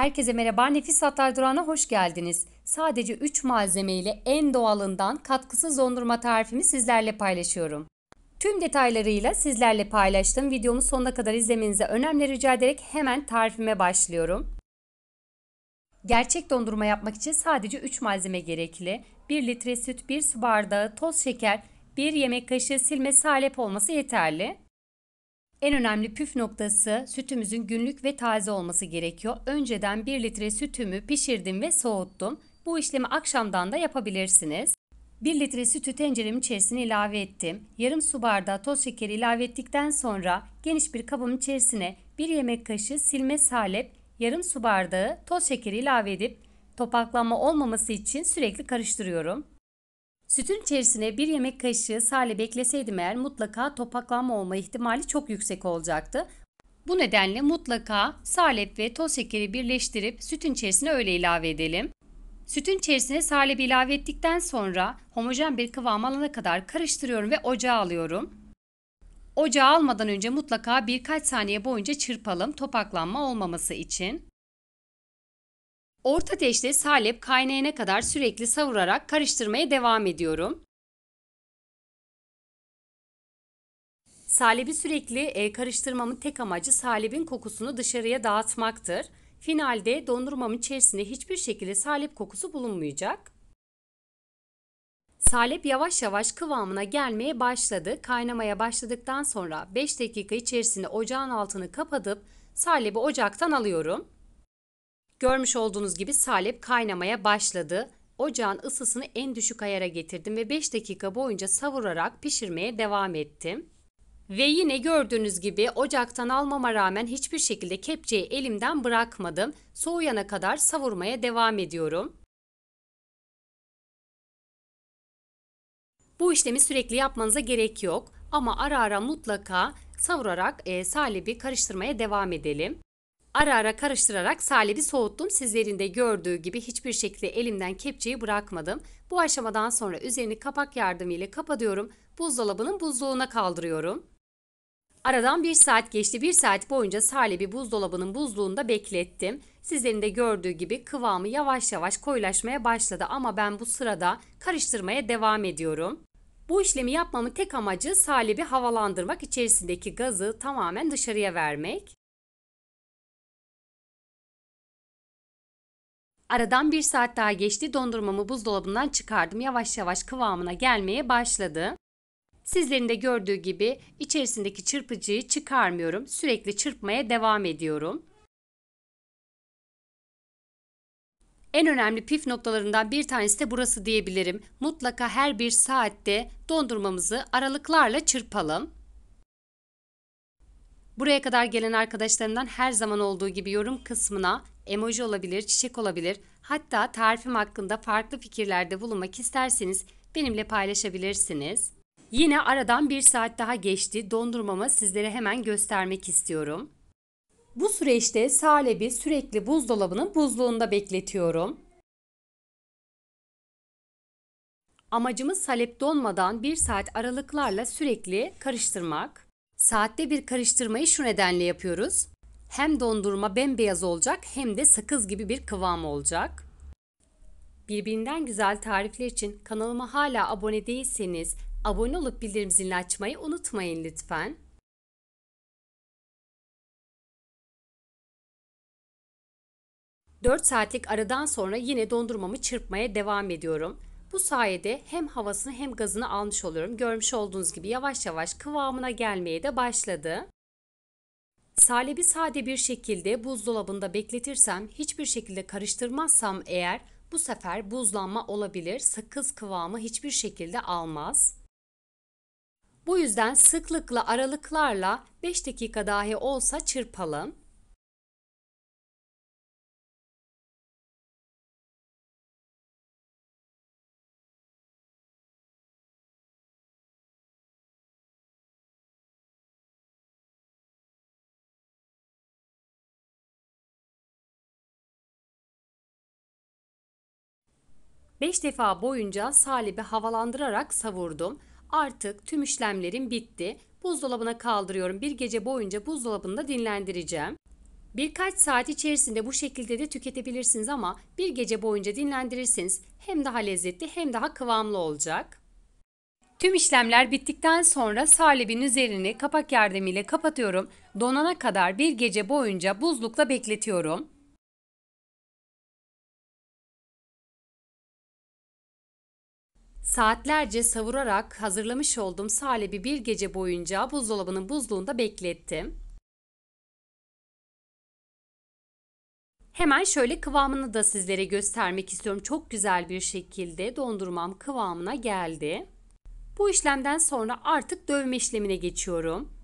Herkese merhaba, Nefis Hatlar Durağı'na hoş geldiniz. Sadece 3 malzeme ile en doğalından katkısız dondurma tarifimi sizlerle paylaşıyorum. Tüm detaylarıyla sizlerle paylaştım. Videomu sonuna kadar izlemenize önemli rica ederek hemen tarifime başlıyorum. Gerçek dondurma yapmak için sadece 3 malzeme gerekli. 1 litre süt, 1 su bardağı toz şeker, 1 yemek kaşığı silme salep olması yeterli. En önemli püf noktası sütümüzün günlük ve taze olması gerekiyor. Önceden 1 litre sütümü pişirdim ve soğuttum. Bu işlemi akşamdan da yapabilirsiniz. 1 litre sütü tenceremin içerisine ilave ettim. Yarım su bardağı toz şekeri ilave ettikten sonra geniş bir kabın içerisine 1 yemek kaşığı silme salep, yarım su bardağı toz şekeri ilave edip topaklanma olmaması için sürekli karıştırıyorum. Sütün içerisine bir yemek kaşığı sale bekleseydim eğer mutlaka topaklanma olma ihtimali çok yüksek olacaktı. Bu nedenle mutlaka salep ve toz şekeri birleştirip sütün içerisine öyle ilave edelim. Sütün içerisine salebi ilave ettikten sonra homojen bir kıvam alana kadar karıştırıyorum ve ocağa alıyorum. Ocağa almadan önce mutlaka birkaç saniye boyunca çırpalım topaklanma olmaması için. Orta ateşte salep kaynayana kadar sürekli savurarak karıştırmaya devam ediyorum. Salebi sürekli e, karıştırmamın tek amacı salebin kokusunu dışarıya dağıtmaktır. Finalde dondurmamın içerisinde hiçbir şekilde salep kokusu bulunmayacak. Salep yavaş yavaş kıvamına gelmeye başladı. Kaynamaya başladıktan sonra 5 dakika içerisinde ocağın altını kapatıp salebi ocaktan alıyorum. Görmüş olduğunuz gibi salep kaynamaya başladı. Ocağın ısısını en düşük ayara getirdim ve 5 dakika boyunca savurarak pişirmeye devam ettim. Ve yine gördüğünüz gibi ocaktan almama rağmen hiçbir şekilde kepçeyi elimden bırakmadım. Soğuyana kadar savurmaya devam ediyorum. Bu işlemi sürekli yapmanıza gerek yok ama ara ara mutlaka savurarak e, salebi karıştırmaya devam edelim. Ara ara karıştırarak salebi soğuttum. Sizlerin de gördüğü gibi hiçbir şekilde elimden kepçeyi bırakmadım. Bu aşamadan sonra üzerini kapak yardımıyla kapatıyorum. Buzdolabının buzluğuna kaldırıyorum. Aradan bir saat geçti. Bir saat boyunca salebi buzdolabının buzluğunda beklettim. Sizlerin de gördüğü gibi kıvamı yavaş yavaş koyulaşmaya başladı ama ben bu sırada karıştırmaya devam ediyorum. Bu işlemi yapmamın tek amacı salebi havalandırmak, içerisindeki gazı tamamen dışarıya vermek. Aradan bir saat daha geçti. Dondurmamı buzdolabından çıkardım. Yavaş yavaş kıvamına gelmeye başladı. Sizlerin de gördüğü gibi içerisindeki çırpıcıyı çıkarmıyorum. Sürekli çırpmaya devam ediyorum. En önemli püf noktalarından bir tanesi de burası diyebilirim. Mutlaka her bir saatte dondurmamızı aralıklarla çırpalım. Buraya kadar gelen arkadaşlarımdan her zaman olduğu gibi yorum kısmına emoji olabilir, çiçek olabilir. Hatta tarifim hakkında farklı fikirlerde bulunmak isterseniz benimle paylaşabilirsiniz. Yine aradan bir saat daha geçti. Dondurmamı sizlere hemen göstermek istiyorum. Bu süreçte salebi sürekli buzdolabının buzluğunda bekletiyorum. Amacımız salep donmadan bir saat aralıklarla sürekli karıştırmak. Saatte bir karıştırmayı şu nedenle yapıyoruz. Hem dondurma bembeyaz olacak hem de sakız gibi bir kıvam olacak. Birbirinden güzel tarifler için kanalıma hala abone değilseniz abone olup bildirim zilini açmayı unutmayın lütfen. Dört saatlik aradan sonra yine dondurmamı çırpmaya devam ediyorum. Bu sayede hem havasını hem gazını almış oluyorum. Görmüş olduğunuz gibi yavaş yavaş kıvamına gelmeye de başladı. Salebi sade bir şekilde buzdolabında bekletirsem, hiçbir şekilde karıştırmazsam eğer bu sefer buzlanma olabilir. Sakız kıvamı hiçbir şekilde almaz. Bu yüzden sıklıkla aralıklarla 5 dakika dahi olsa çırpalım. 5 defa boyunca salibi havalandırarak savurdum. Artık tüm işlemlerim bitti. Buzdolabına kaldırıyorum. Bir gece boyunca buzdolabında dinlendireceğim. Birkaç saat içerisinde bu şekilde de tüketebilirsiniz ama bir gece boyunca dinlendirirseniz hem daha lezzetli hem daha kıvamlı olacak. Tüm işlemler bittikten sonra salibin üzerini kapak yardımıyla kapatıyorum. Donana kadar bir gece boyunca buzlukla bekletiyorum. Saatlerce savurarak hazırlamış olduğum salebi bir gece boyunca buzdolabının buzluğunda beklettim. Hemen şöyle kıvamını da sizlere göstermek istiyorum. Çok güzel bir şekilde dondurmam kıvamına geldi. Bu işlemden sonra artık dövme işlemine geçiyorum.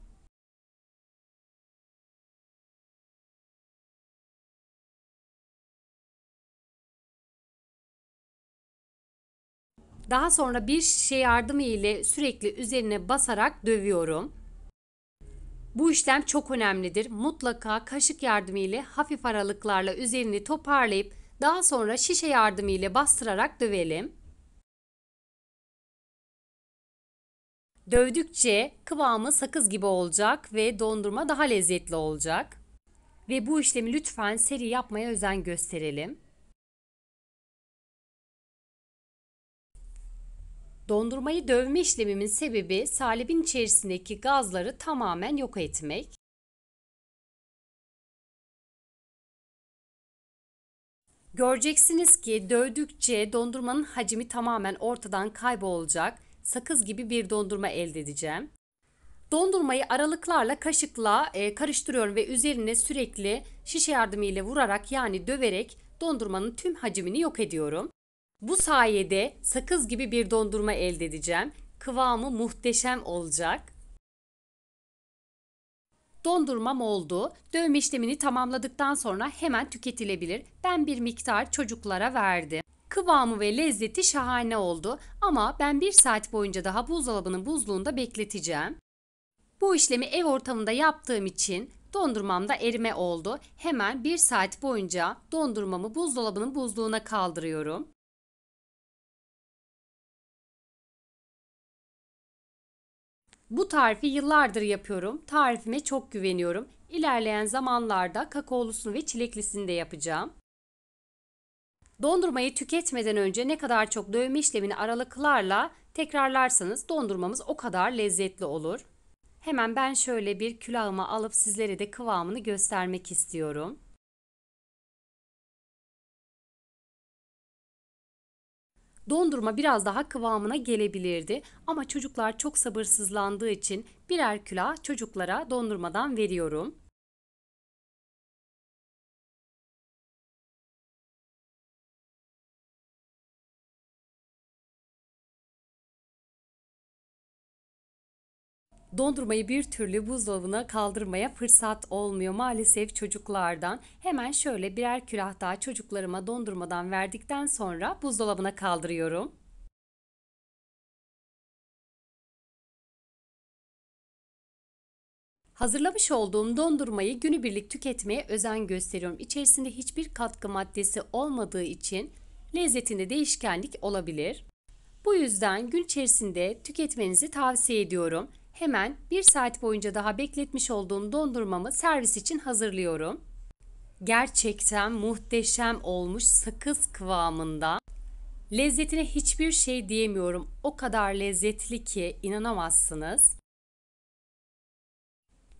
Daha sonra bir şişe yardımı ile sürekli üzerine basarak dövüyorum. Bu işlem çok önemlidir. Mutlaka kaşık yardımı ile hafif aralıklarla üzerini toparlayıp daha sonra şişe yardımı ile bastırarak dövelim. Dövdükçe kıvamı sakız gibi olacak ve dondurma daha lezzetli olacak. Ve bu işlemi lütfen seri yapmaya özen gösterelim. Dondurmayı dövme işlemimin sebebi salibin içerisindeki gazları tamamen yok etmek. Göreceksiniz ki dövdükçe dondurmanın hacmi tamamen ortadan kaybolacak. Sakız gibi bir dondurma elde edeceğim. Dondurmayı aralıklarla kaşıkla e, karıştırıyorum ve üzerine sürekli şişe yardımıyla vurarak yani döverek dondurmanın tüm hacmini yok ediyorum. Bu sayede sakız gibi bir dondurma elde edeceğim. Kıvamı muhteşem olacak. Dondurmam oldu. Dövme işlemini tamamladıktan sonra hemen tüketilebilir. Ben bir miktar çocuklara verdim. Kıvamı ve lezzeti şahane oldu ama ben bir saat boyunca daha buzdolabının buzluğunda bekleteceğim. Bu işlemi ev ortamında yaptığım için dondurmamda erime oldu. Hemen bir saat boyunca dondurmamı buzdolabının buzluğuna kaldırıyorum. Bu tarifi yıllardır yapıyorum. Tarifime çok güveniyorum. İlerleyen zamanlarda kakaolusunu ve çileklisini de yapacağım. Dondurmayı tüketmeden önce ne kadar çok dövme işlemini aralıklarla tekrarlarsanız dondurmamız o kadar lezzetli olur. Hemen ben şöyle bir külahıma alıp sizlere de kıvamını göstermek istiyorum. dondurma biraz daha kıvamına gelebilirdi ama çocuklar çok sabırsızlandığı için birer külah çocuklara dondurmadan veriyorum. dondurmayı bir türlü buzdolabına kaldırmaya fırsat olmuyor maalesef çocuklardan. Hemen şöyle birer külah daha çocuklarıma dondurmadan verdikten sonra buzdolabına kaldırıyorum. Hazırlamış olduğum dondurmayı günübirlik tüketmeye özen gösteriyorum. İçerisinde hiçbir katkı maddesi olmadığı için lezzetinde değişkenlik olabilir. Bu yüzden gün içerisinde tüketmenizi tavsiye ediyorum. Hemen bir saat boyunca daha bekletmiş olduğum dondurmamı servis için hazırlıyorum. Gerçekten muhteşem olmuş sakız kıvamında. Lezzetine hiçbir şey diyemiyorum. O kadar lezzetli ki inanamazsınız.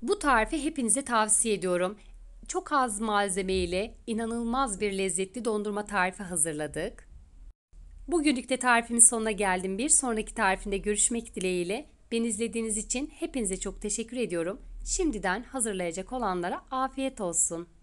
Bu tarifi hepinize tavsiye ediyorum. Çok az malzeme ile inanılmaz bir lezzetli dondurma tarifi hazırladık. Bugünlük de tarifimin sonuna geldim. Bir sonraki tarifinde görüşmek dileğiyle. Beni izlediğiniz için hepinize çok teşekkür ediyorum. Şimdiden hazırlayacak olanlara afiyet olsun.